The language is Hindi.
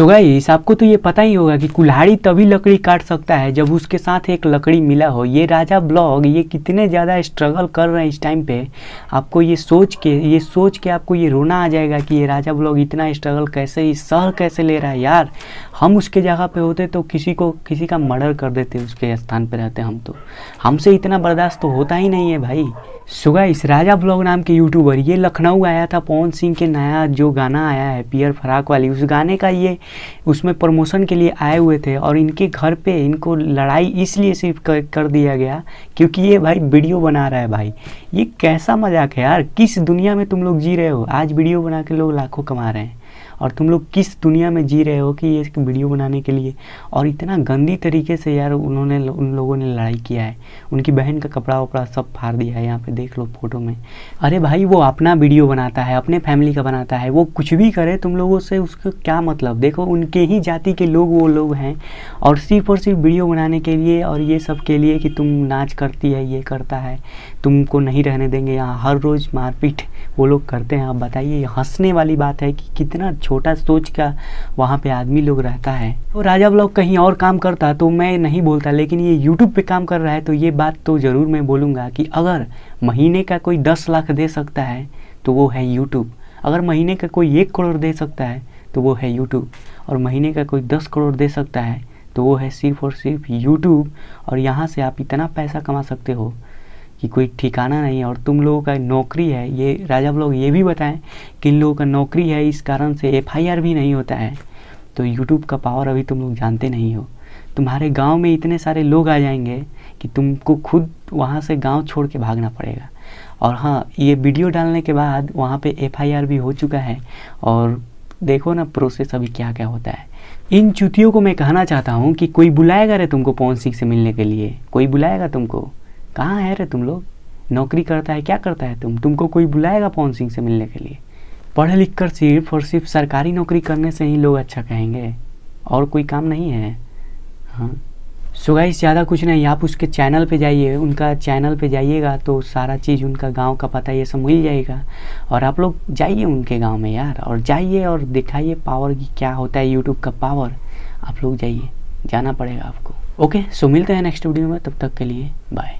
सो गाइस आपको तो ये पता ही होगा कि कुल्हाड़ी तभी लकड़ी काट सकता है जब उसके साथ एक लकड़ी मिला हो ये राजा ब्लॉग ये कितने ज़्यादा स्ट्रगल कर रहे हैं इस टाइम पे आपको ये सोच के ये सोच के आपको ये रोना आ जाएगा कि ये राजा ब्लॉग इतना स्ट्रगल कैसे ही सहर कैसे ले रहा है यार हम उसके जगह पर होते तो किसी को किसी का मर्डर कर देते उसके स्थान पर रहते हम तो हमसे इतना बर्दाश्त तो होता ही नहीं है भाई सुगा इस राजा ब्लॉग नाम के यूट्यूबर ये लखनऊ आया था पवन सिंह के नया जो गाना आया है पियर फराक वाली उस गाने का ये उसमें प्रमोशन के लिए आए हुए थे और इनके घर पे इनको लड़ाई इसलिए सिर्फ कर, कर दिया गया क्योंकि ये भाई वीडियो बना रहा है भाई ये कैसा मजाक है यार किस दुनिया में तुम लोग जी रहे हो आज वीडियो बना के लोग लाखों कमा रहे हैं और तुम लोग किस दुनिया में जी रहे हो कि ये वीडियो बनाने के लिए और इतना गंदी तरीके से यार उन्होंने उन लोगों ने लड़ाई किया है उनकी बहन का कपड़ा वपड़ा सब फाड़ दिया है यहाँ पे देख लो फोटो में अरे भाई वो अपना वीडियो बनाता है अपने फैमिली का बनाता है वो कुछ भी करे तुम लोगों से उसको क्या मतलब देखो उनके ही जाति के लोग वो लोग हैं और सिर्फ और सिर्फ वीडियो बनाने के लिए और ये सब के लिए कि तुम नाच करती है ये करता है तुमको नहीं रहने देंगे यहाँ हर रोज़ मारपीट वो लोग करते हैं आप बताइए हंसने वाली बात है कि कितना छोटा सोच का वहाँ पे आदमी लोग रहता है और तो राजा ब्लॉग कहीं और काम करता तो मैं नहीं बोलता लेकिन ये यूट्यूब पे काम कर रहा है तो ये बात तो ज़रूर मैं बोलूँगा कि अगर महीने का कोई दस लाख दे सकता है तो वो है यूट्यूब अगर महीने का कोई एक करोड़ दे सकता है तो वो है यूट्यूब और महीने का कोई दस करोड़ दे सकता है तो वो है सिर्फ और सिर्फ यूट्यूब और यहाँ से आप इतना पैसा कमा सकते हो कि कोई ठिकाना नहीं है और तुम लोगों का नौकरी है ये राजा लोग ये भी बताएं कि इन लोगों का नौकरी है इस कारण से एफआईआर भी नहीं होता है तो यूट्यूब का पावर अभी तुम लोग जानते नहीं हो तुम्हारे गांव में इतने सारे लोग आ जाएंगे कि तुमको खुद वहाँ से गांव छोड़ के भागना पड़ेगा और हाँ ये वीडियो डालने के बाद वहाँ पे एफ भी हो चुका है और देखो ना प्रोसेस अभी क्या क्या होता है इन चुतियों को मैं कहना चाहता हूँ कि कोई बुलाएगा रे तुमको पौन सिंह से मिलने के लिए कोई बुलाएगा तुमको कहाँ है रे तुम लोग नौकरी करता है क्या करता है तुम तुमको कोई बुलाएगा पवन सिंह से मिलने के लिए पढ़ लिख कर सिर्फ और सिर्फ सरकारी नौकरी करने से ही लोग अच्छा कहेंगे और कोई काम नहीं है हाँ सो ज़्यादा कुछ नहीं आप उसके चैनल पे जाइए उनका चैनल पे जाइएगा तो सारा चीज़ उनका गांव का पता ये सब मिल जाएगा और आप लोग जाइए उनके गांव में यार और जाइए और दिखाइए पावर की क्या होता है यूट्यूब का पावर आप लोग जाइए जाना पड़ेगा आपको ओके सो मिलते हैं नेक्स्ट वीडियो में तब तक के लिए बाय